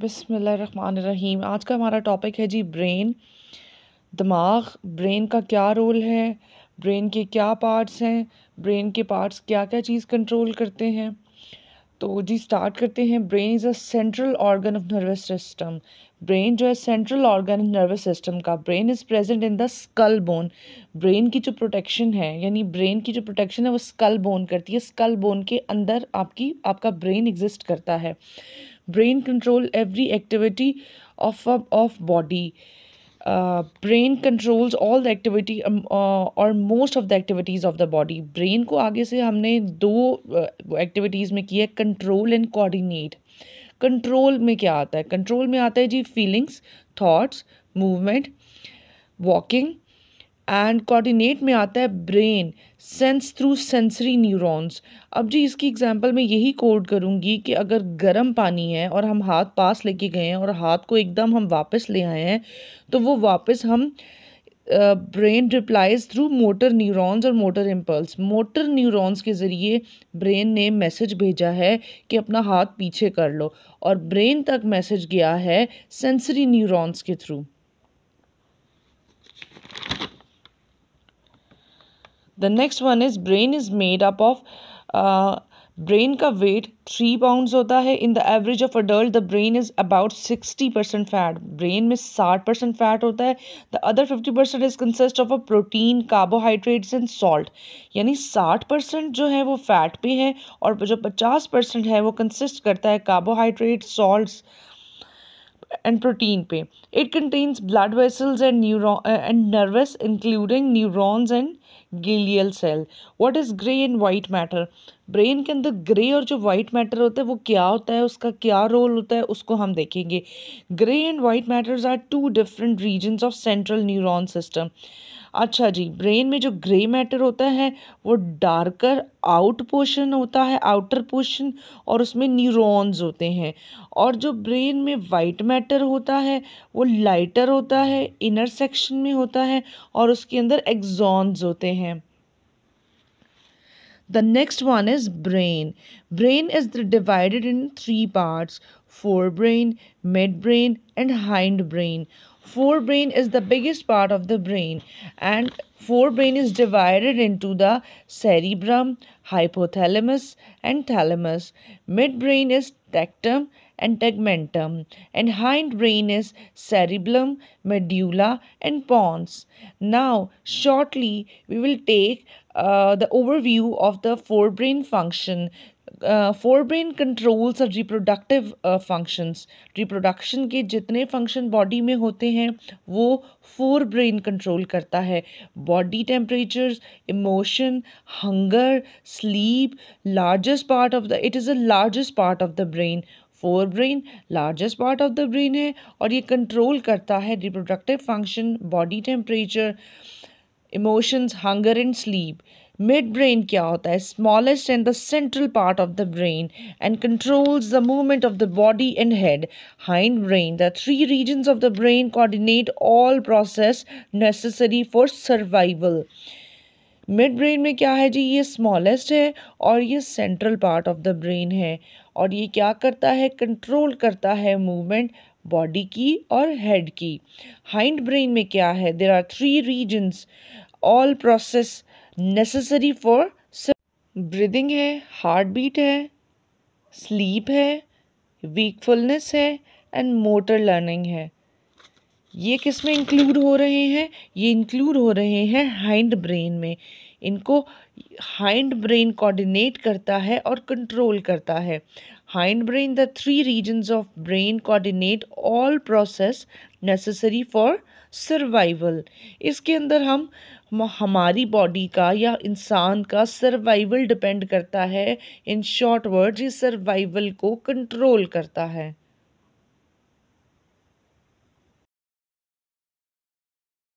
बसमीम आज का हमारा टॉपिक है जी ब्रेन दिमाग ब्रेन का क्या रोल है ब्रेन के क्या पार्ट्स हैं ब्रेन के पार्ट्स क्या क्या चीज़ कंट्रोल करते हैं तो जी स्टार्ट करते हैं brain is a central organ of nervous system brain जो है सेंट्रल ऑर्गन नर्वस सिस्टम का brain is present in the skull bone brain की जो प्रोटेक्शन है यानी ब्रेन की जो प्रोटेक्शन है वो स्कल बोन करती है स्कल बोन के अंदर आपकी आपका ब्रेन एग्जिस्ट करता है brain control every activity of, a, of body uh, brain controls all the activity um, uh, or most of the activities of the body brain को आगे से हमने दो activities में किया control and coordinate कंट्रोल में क्या आता है कंट्रोल में आता है जी feelings thoughts movement walking and coordinate में आता है brain sense through sensory neurons अब जी इसकी एग्जांपल मैं यही कोड करूँगी कि अगर गर्म पानी है और हम हाथ पास लेके गए हैं और हाथ को एकदम हम वापस ले आए हैं तो वो वापस हम brain replies through motor neurons और मोटर इम्पल्स मोटर न्यूरॉन्स के ज़रिए ब्रेन ने मैसेज भेजा है कि अपना हाथ पीछे कर लो और ब्रेन तक मैसेज गया है सेंसरी न्यूरॉन्स के through the next one is brain is made up of brain का वेट थ्री पाउंड होता है in the average of adult the brain is about sixty percent fat brain में साठ percent fat होता है the other fifty percent is consist of a protein carbohydrates and salt यानी साठ percent जो है वो फैट पे है और जो पचास परसेंट है वो कंसिस्ट करता है कार्बोहाइड्रेट सॉल्ट एंड प्रोटीन पे it contains blood vessels and neuro and nerves including neurons and glial cell what is grey and white matter brain के अंदर ग्रे और जो वाइट मैटर होता है वो क्या होता है उसका क्या रोल होता है उसको हम देखेंगे grey and white matters are two different regions of central neuron system अच्छा जी ब्रेन में जो ग्रे मैटर होता है वो डार्कर आउट पोर्शन होता है आउटर पोर्शन और उसमें न्यूरॉन्स होते हैं और जो ब्रेन में वाइट मैटर होता है वो लाइटर होता है इनर सेक्शन में होता है और उसके अंदर एग्जॉन्स होते हैं the next one brain brain is the divided in three parts forebrain midbrain and hindbrain forebrain is the biggest part of the brain and forebrain is divided into the cerebrum, hypothalamus and thalamus. Midbrain is tectum Um, and tegmentum, and hindbrain is cerebellum, medulla, and pons. Now, shortly, we will take uh, the overview of the forebrain function. Uh, forebrain controls और reproductive functions reproduction के जितने function body में होते हैं वो fore brain control करता है body temperatures emotion hunger sleep largest part of the it is the largest part of the brain forebrain largest part of the brain है और ये कंट्रोल करता है reproductive function body temperature emotions hunger and sleep midbrain क्या होता है smallest and the central part of the brain and controls the movement of the body and head hindbrain the three region of the brain coordinate all process necessary for survival midbrain में क्या है जी ये smallest है और ये central part of the brain है और ये क्या करता है कंट्रोल करता है मूवमेंट बॉडी की और हेड की हाइंड ब्रेन में क्या है there are three regions all process necessary for breathing है हार्ट बीट है स्लीप है वीकफुलनेस है एंड मोटर लर्निंग है ये किस में इंक्लूड हो रहे हैं ये इंक्लूड हो रहे हैं हाइंड ब्रेन में इनको हाइंड ब्रेन कोऑर्डिनेट करता है और कंट्रोल करता है hindbrain the three regions of brain coordinate all process necessary for survival इसके अंदर हम हमारी बॉडी का या इंसान का सर्वाइवल डिपेंड करता है इन शॉर्ट वर्ड्स ये सर्वाइवल को कंट्रोल करता है